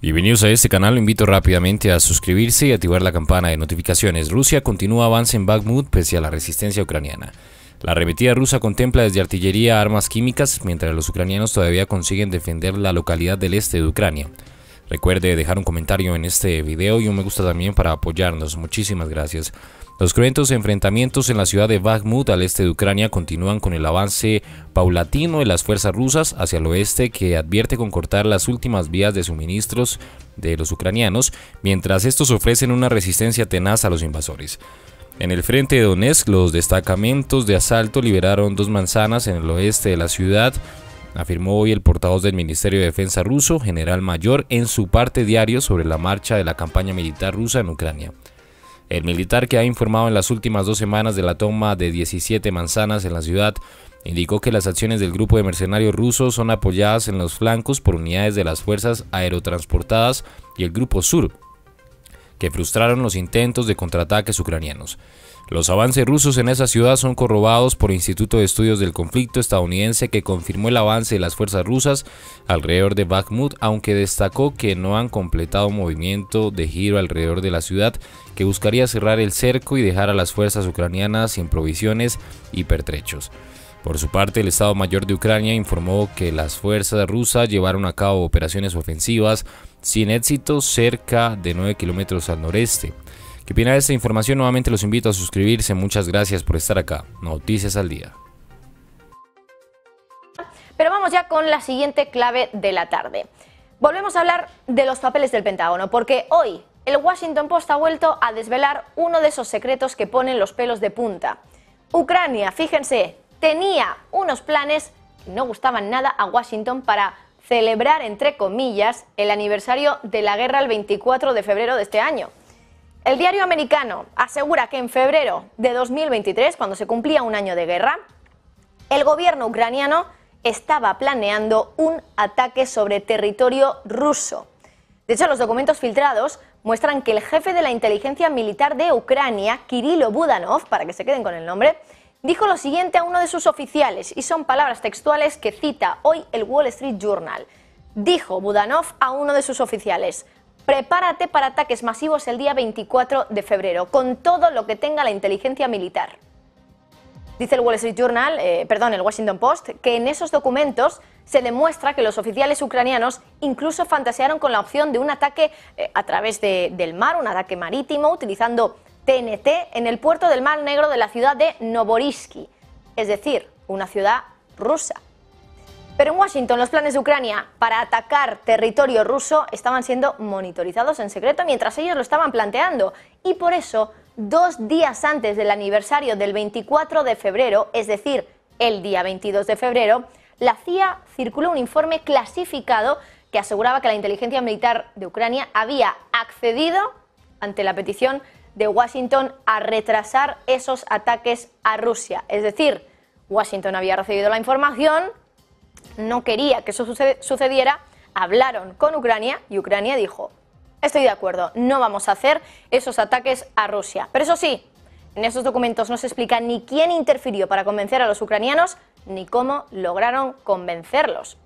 Bienvenidos a este canal, invito rápidamente a suscribirse y activar la campana de notificaciones. Rusia continúa avance en Bakhmut pese a la resistencia ucraniana. La arremetida rusa contempla desde artillería armas químicas, mientras los ucranianos todavía consiguen defender la localidad del este de Ucrania. Recuerde dejar un comentario en este video y un me gusta también para apoyarnos. Muchísimas gracias. Los cruentos enfrentamientos en la ciudad de Bakhmut al este de Ucrania continúan con el avance paulatino de las fuerzas rusas hacia el oeste que advierte con cortar las últimas vías de suministros de los ucranianos, mientras estos ofrecen una resistencia tenaz a los invasores. En el frente de Donetsk, los destacamentos de asalto liberaron dos manzanas en el oeste de la ciudad afirmó hoy el portavoz del Ministerio de Defensa ruso, general mayor, en su parte diario sobre la marcha de la campaña militar rusa en Ucrania. El militar que ha informado en las últimas dos semanas de la toma de 17 manzanas en la ciudad indicó que las acciones del grupo de mercenarios rusos son apoyadas en los flancos por unidades de las fuerzas aerotransportadas y el grupo sur, que frustraron los intentos de contraataques ucranianos. Los avances rusos en esa ciudad son corrobados por el Instituto de Estudios del Conflicto estadounidense que confirmó el avance de las fuerzas rusas alrededor de Bakhmut, aunque destacó que no han completado movimiento de giro alrededor de la ciudad que buscaría cerrar el cerco y dejar a las fuerzas ucranianas sin provisiones y pertrechos. Por su parte, el Estado Mayor de Ucrania informó que las fuerzas rusas llevaron a cabo operaciones ofensivas sin éxito cerca de 9 kilómetros al noreste que opina esta información? Nuevamente los invito a suscribirse. Muchas gracias por estar acá. Noticias al día. Pero vamos ya con la siguiente clave de la tarde. Volvemos a hablar de los papeles del Pentágono, porque hoy el Washington Post ha vuelto a desvelar uno de esos secretos que ponen los pelos de punta. Ucrania, fíjense, tenía unos planes que no gustaban nada a Washington para celebrar, entre comillas, el aniversario de la guerra el 24 de febrero de este año. El diario americano asegura que en febrero de 2023, cuando se cumplía un año de guerra, el gobierno ucraniano estaba planeando un ataque sobre territorio ruso. De hecho, los documentos filtrados muestran que el jefe de la inteligencia militar de Ucrania, Kirilo Budanov, para que se queden con el nombre, dijo lo siguiente a uno de sus oficiales, y son palabras textuales que cita hoy el Wall Street Journal. Dijo Budanov a uno de sus oficiales, Prepárate para ataques masivos el día 24 de febrero, con todo lo que tenga la inteligencia militar. Dice el Wall Street Journal, eh, perdón, el Washington Post, que en esos documentos se demuestra que los oficiales ucranianos incluso fantasearon con la opción de un ataque eh, a través del mar, un ataque marítimo, utilizando TNT en el puerto del Mar Negro de la ciudad de Novorisky, es decir, una ciudad rusa. Pero en Washington los planes de Ucrania para atacar territorio ruso estaban siendo monitorizados en secreto mientras ellos lo estaban planteando. Y por eso, dos días antes del aniversario del 24 de febrero, es decir, el día 22 de febrero, la CIA circuló un informe clasificado que aseguraba que la inteligencia militar de Ucrania había accedido ante la petición de Washington a retrasar esos ataques a Rusia. Es decir, Washington había recibido la información, no quería que eso sucediera, hablaron con Ucrania y Ucrania dijo, estoy de acuerdo, no vamos a hacer esos ataques a Rusia. Pero eso sí, en esos documentos no se explica ni quién interfirió para convencer a los ucranianos ni cómo lograron convencerlos.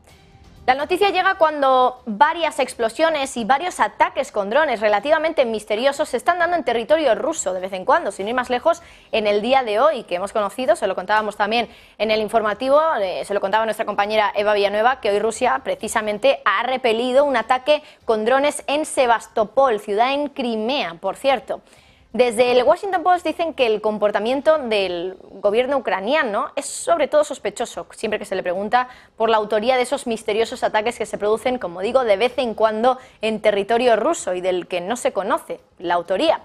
La noticia llega cuando varias explosiones y varios ataques con drones relativamente misteriosos se están dando en territorio ruso de vez en cuando, sin ir más lejos, en el día de hoy que hemos conocido, se lo contábamos también en el informativo, eh, se lo contaba nuestra compañera Eva Villanueva, que hoy Rusia precisamente ha repelido un ataque con drones en Sebastopol, ciudad en Crimea, por cierto. Desde el Washington Post dicen que el comportamiento del gobierno ucraniano es sobre todo sospechoso, siempre que se le pregunta por la autoría de esos misteriosos ataques que se producen, como digo, de vez en cuando en territorio ruso y del que no se conoce la autoría.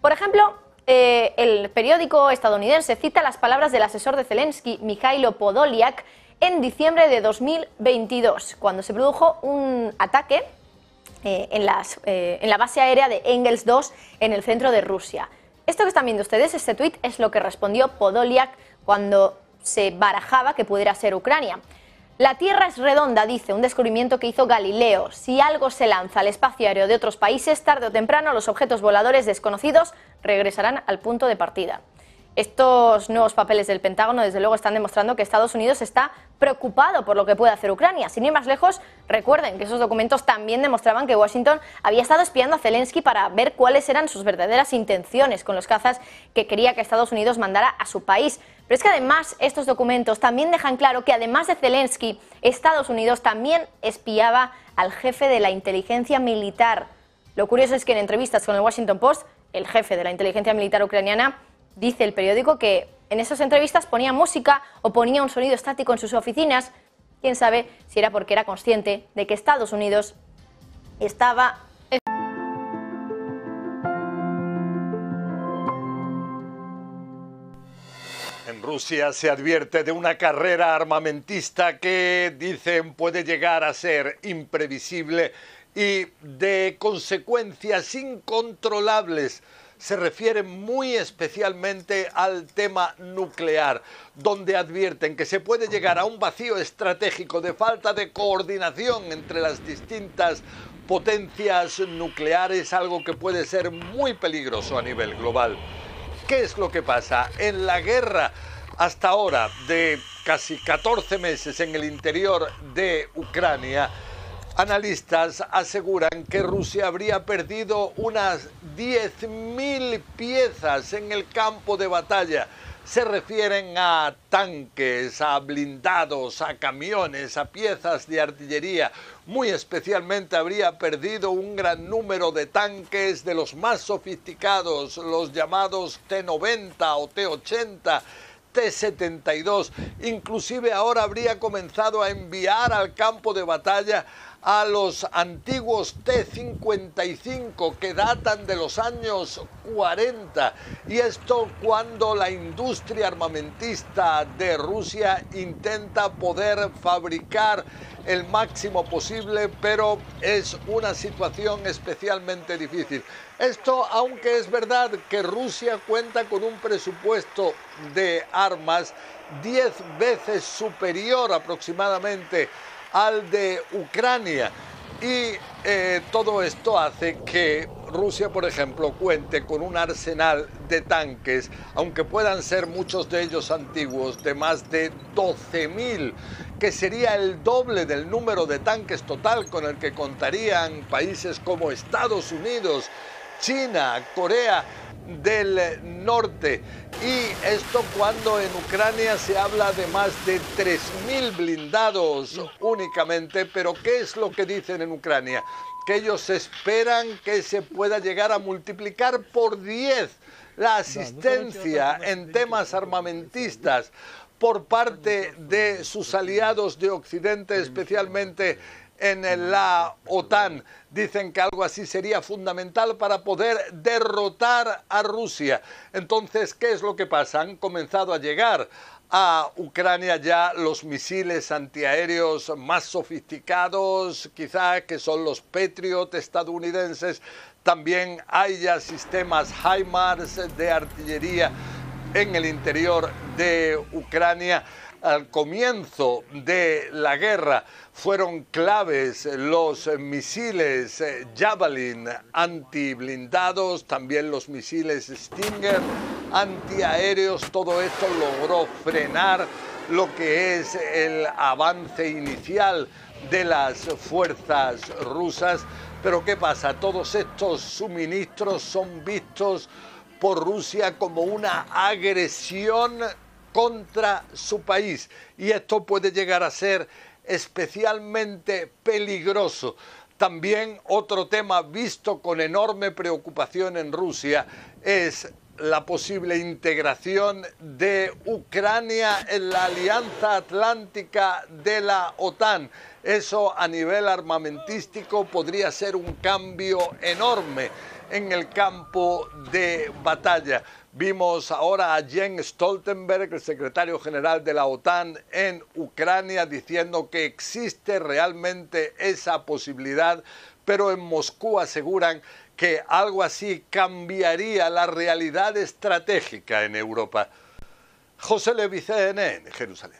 Por ejemplo, eh, el periódico estadounidense cita las palabras del asesor de Zelensky, Mikhailo Podolyak, en diciembre de 2022, cuando se produjo un ataque eh, eh, en, la base aérea de Engels 2 en el centro de Rusia. Esto que están viendo ustedes, este tuit, es lo que respondió Podoliak cuando se barajaba que pudiera ser Ucrania. La Tierra es redonda, dice un descubrimiento que hizo Galileo. Si algo se lanza al espacio aéreo de otros países, tarde o temprano los objetos voladores desconocidos regresarán al punto de partida. Estos nuevos papeles del Pentágono, desde luego, están demostrando que Estados Unidos está preocupado por lo que puede hacer Ucrania. Sin ir más lejos, recuerden que esos documentos también demostraban que Washington había estado espiando a Zelensky para ver cuáles eran sus verdaderas intenciones con los cazas que quería que Estados Unidos mandara a su país. Pero es que además estos documentos también dejan claro que además de Zelensky, Estados Unidos también espiaba al jefe de la inteligencia militar. Lo curioso es que en entrevistas con el Washington Post, el jefe de la inteligencia militar ucraniana Dice el periódico que en esas entrevistas ponía música o ponía un sonido estático en sus oficinas. Quién sabe si era porque era consciente de que Estados Unidos estaba En Rusia se advierte de una carrera armamentista que, dicen, puede llegar a ser imprevisible y de consecuencias incontrolables se refiere muy especialmente al tema nuclear, donde advierten que se puede llegar a un vacío estratégico de falta de coordinación entre las distintas potencias nucleares, algo que puede ser muy peligroso a nivel global. ¿Qué es lo que pasa? En la guerra hasta ahora de casi 14 meses en el interior de Ucrania, Analistas aseguran que Rusia habría perdido unas 10.000 piezas en el campo de batalla. Se refieren a tanques, a blindados, a camiones, a piezas de artillería. Muy especialmente habría perdido un gran número de tanques de los más sofisticados, los llamados T-90 o T-80. T-72. Inclusive ahora habría comenzado a enviar al campo de batalla a los antiguos T-55 que datan de los años 40 y esto cuando la industria armamentista de Rusia intenta poder fabricar el máximo posible, pero es una situación especialmente difícil. Esto, aunque es verdad que Rusia cuenta con un presupuesto de armas 10 veces superior aproximadamente al de Ucrania. Y eh, todo esto hace que Rusia, por ejemplo, cuente con un arsenal de tanques, aunque puedan ser muchos de ellos antiguos, de más de 12.000, que sería el doble del número de tanques total con el que contarían países como Estados Unidos, China, Corea del Norte. Y esto cuando en Ucrania se habla de más de 3.000 blindados únicamente, pero ¿qué es lo que dicen en Ucrania? Que ellos esperan que se pueda llegar a multiplicar por 10 la asistencia en temas ¿eh? armamentistas por parte de sus aliados de Occidente, especialmente en la OTAN. Dicen que algo así sería fundamental para poder derrotar a Rusia. Entonces, ¿qué es lo que pasa? Han comenzado a llegar a Ucrania ya los misiles antiaéreos más sofisticados, quizá que son los Patriot estadounidenses. También hay ya sistemas HIMARS de artillería en el interior de Ucrania al comienzo de la guerra fueron claves los misiles eh, Javelin antiblindados, también los misiles Stinger antiaéreos, todo esto logró frenar lo que es el avance inicial de las fuerzas rusas. Pero ¿qué pasa? Todos estos suministros son vistos por Rusia como una agresión contra su país y esto puede llegar a ser especialmente peligroso. También otro tema visto con enorme preocupación en Rusia es la posible integración de Ucrania en la Alianza Atlántica de la OTAN. Eso a nivel armamentístico podría ser un cambio enorme en el campo de batalla. Vimos ahora a Jens Stoltenberg, el secretario general de la OTAN en Ucrania, diciendo que existe realmente esa posibilidad, pero en Moscú aseguran que algo así cambiaría la realidad estratégica en Europa. José Levicé, en Jerusalén.